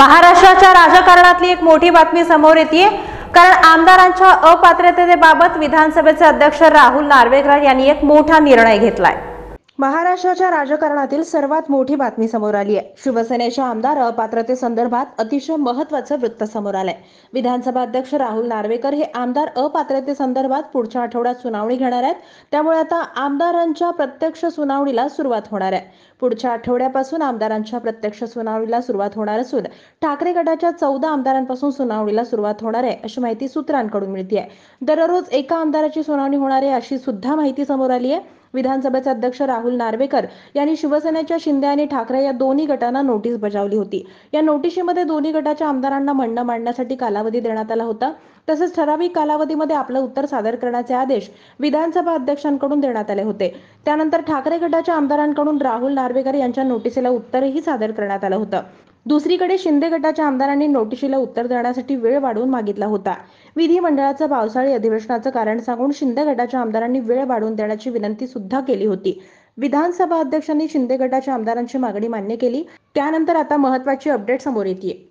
महाराष्ट्राच्या राजकारणातली एक मोठी बातमी समोर येते कारण आमदारांच्या अपात्रतेबाबत विधानसभेचे अध्यक्ष राहुल नार्वेकर यांनी एक मोठा निर्णय घेतलाय महाराष्ट्राच्या राजकारणातील सर्वात मोठी बातमी समोर आली आहे शिवसेनेच्या आमदार अपात्रते संदर्भात अतिशय महत्वाचं वृत्त समोर आलंय विधानसभा अध्यक्ष राहुल नार्वेकर हे आमदार अपात्रते संदर्भात पुढच्या आठवड्यात सुनावणी घेणार आहेत त्यामुळे आता आमदारांच्या प्रत्यक्ष सुनावणीला सुरुवात होणार आहे पुढच्या आठवड्यापासून आमदारांच्या प्रत्यक्ष सुनावणीला सुरुवात होणार असून ठाकरे गटाच्या चौदा आमदारांपासून सुनावणीला सुरुवात होणार आहे अशी माहिती सूत्रांकडून मिळते आहे दररोज एका आमदाराची सुनावणी होणार आहे अशी सुद्धा माहिती समोर आली आहे विधानसभेचे अध्यक्ष राहुल नार्वेकर यांनी शिवसेनेच्या शिंदे आणि ठाकरे या दोन्ही गटांना नोटीस बजावली होती या नोटीशीमध्ये दोन्ही गटाच्या आमदारांना म्हणणं मांडण्यासाठी कालावधी देण्यात आला होता तसेच ठराविक कालावधीमध्ये आपलं उत्तर सादर करण्याचे आदेश विधानसभा अध्यक्षांकडून देण्यात आले होते त्यानंतर ठाकरे गटाच्या आमदारांकडून राहुल नार्वेकर यांच्या नोटीसीला उत्तरही सादर करण्यात आलं होतं दुसरीकडे शिंदे गटाच्या आमदारांनी नोटिशीला उत्तर देण्यासाठी वेळ वाढवून मागितला होता विधिमंडळाचं पावसाळी अधिवेशनाचं कारण सांगून शिंदे गटाच्या आमदारांनी वेळ वाढवून देण्याची विनंती सुद्धा केली होती विधानसभा अध्यक्षांनी शिंदे गटाच्या आमदारांची मागणी मान्य केली त्यानंतर आता महत्वाची अपडेट समोर येते